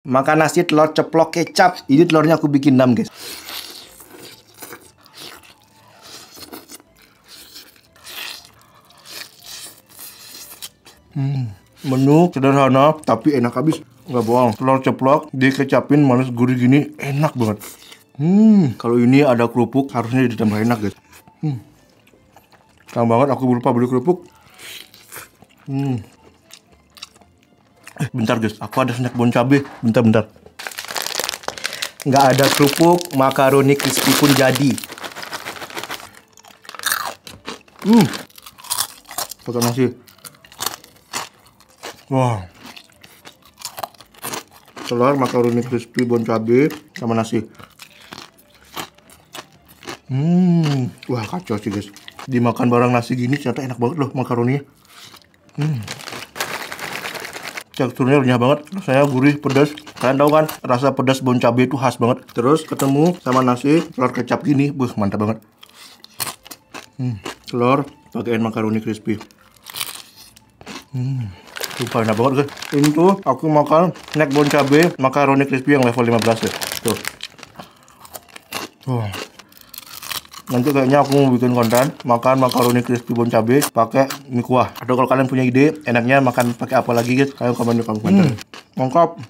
Makan nasi telur ceplok kecap. Ini telurnya aku bikin 6, guys. Hmm, menu sederhana tapi enak habis. Nggak bohong, telur ceplok dikecapin manis gurih gini enak banget. Hmm, kalau ini ada kerupuk harusnya ditambah enak, guys. Hmm. Sayang banget aku lupa beli kerupuk. Hmm bentar guys aku ada snack bon cabe bentar bentar nggak ada kerupuk makaroni crispy pun jadi hmm pakai nasi wah wow. telur makaroni crispy bon cabe sama nasi hmm wah kacau sih guys dimakan barang nasi gini ternyata enak banget loh makaroninya hmm teksturnya renyah banget saya gurih pedas kalian tahu kan rasa pedas bon cabe itu khas banget terus ketemu sama nasi telur kecap gini buh mantap banget hmm, telur bagian makaroni crispy hmm Sumpah enak banget guys Ini tuh aku makan snack bon cabe makaroni crispy yang level 15 ya Tuh Tuh nanti kayaknya aku mau bikin konten makan makaroni crispy bon cabe pakai mie kuah atau kalau kalian punya ide enaknya makan pakai apa lagi guys kalian komen di kolom komentar hmm.